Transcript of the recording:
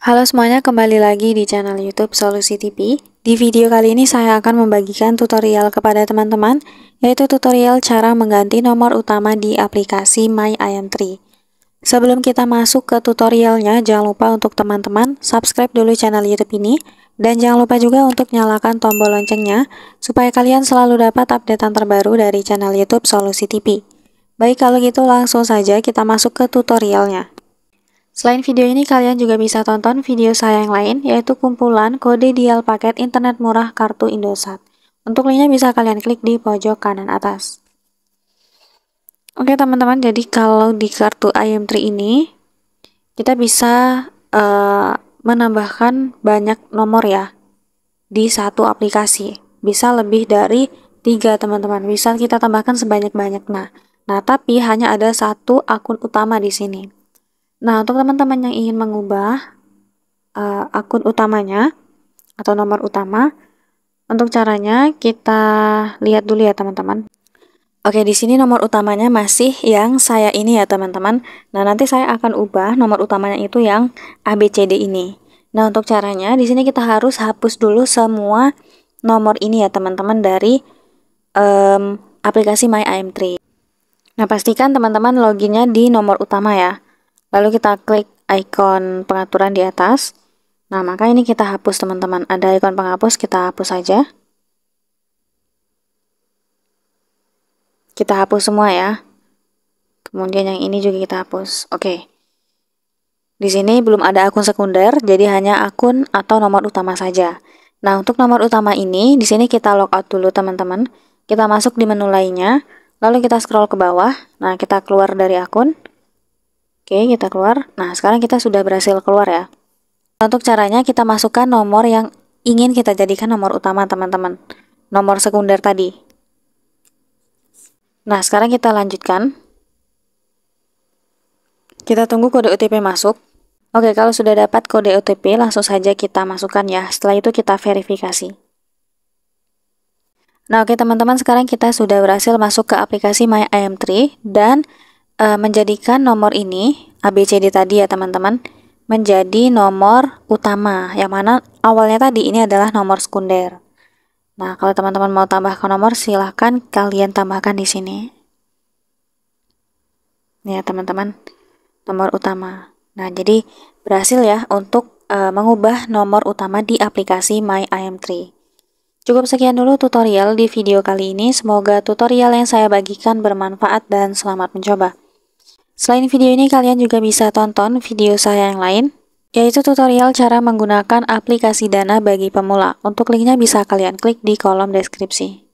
Halo semuanya, kembali lagi di channel YouTube Solusi TV. Di video kali ini saya akan membagikan tutorial kepada teman-teman, yaitu tutorial cara mengganti nomor utama di aplikasi My IM3. Sebelum kita masuk ke tutorialnya, jangan lupa untuk teman-teman subscribe dulu channel YouTube ini, dan jangan lupa juga untuk nyalakan tombol loncengnya, supaya kalian selalu dapat updatean terbaru dari channel YouTube Solusi TV. Baik, kalau gitu langsung saja kita masuk ke tutorialnya. Selain video ini, kalian juga bisa tonton video saya yang lain, yaitu kumpulan kode dial paket internet murah kartu Indosat. Untuk linknya bisa kalian klik di pojok kanan atas. Oke teman-teman, jadi kalau di kartu IM3 ini, kita bisa uh, menambahkan banyak nomor ya di satu aplikasi. Bisa lebih dari tiga teman-teman, bisa kita tambahkan sebanyak banyak Nah, Nah, tapi hanya ada satu akun utama di sini. Nah, untuk teman-teman yang ingin mengubah uh, akun utamanya atau nomor utama, untuk caranya kita lihat dulu ya teman-teman. Oke, di sini nomor utamanya masih yang saya ini ya teman-teman. Nah, nanti saya akan ubah nomor utamanya itu yang ABCD ini. Nah, untuk caranya di sini kita harus hapus dulu semua nomor ini ya teman-teman dari um, aplikasi My IM3. Nah, pastikan teman-teman loginnya di nomor utama ya. Lalu kita klik icon pengaturan di atas. Nah, maka ini kita hapus teman-teman. Ada ikon penghapus, kita hapus saja. Kita hapus semua ya. Kemudian yang ini juga kita hapus. Oke. Di sini belum ada akun sekunder, jadi hanya akun atau nomor utama saja. Nah, untuk nomor utama ini, di sini kita logout dulu teman-teman. Kita masuk di menu lainnya, lalu kita scroll ke bawah. Nah, kita keluar dari akun. Oke, kita keluar. Nah, sekarang kita sudah berhasil keluar ya. Untuk caranya kita masukkan nomor yang ingin kita jadikan nomor utama, teman-teman. Nomor sekunder tadi. Nah, sekarang kita lanjutkan. Kita tunggu kode OTP masuk. Oke, kalau sudah dapat kode OTP, langsung saja kita masukkan ya. Setelah itu kita verifikasi. Nah, oke teman-teman, sekarang kita sudah berhasil masuk ke aplikasi My IM3 dan e, menjadikan nomor ini ABCD tadi ya teman-teman menjadi nomor utama yang mana awalnya tadi ini adalah nomor sekunder. Nah, kalau teman-teman mau tambahkan nomor silahkan kalian tambahkan di sini. Ya, teman-teman. Nomor utama. Nah, jadi berhasil ya untuk e, mengubah nomor utama di aplikasi My IM3. Cukup sekian dulu tutorial di video kali ini. Semoga tutorial yang saya bagikan bermanfaat dan selamat mencoba. Selain video ini, kalian juga bisa tonton video saya yang lain, yaitu tutorial cara menggunakan aplikasi Dana bagi pemula. Untuk linknya bisa kalian klik di kolom deskripsi.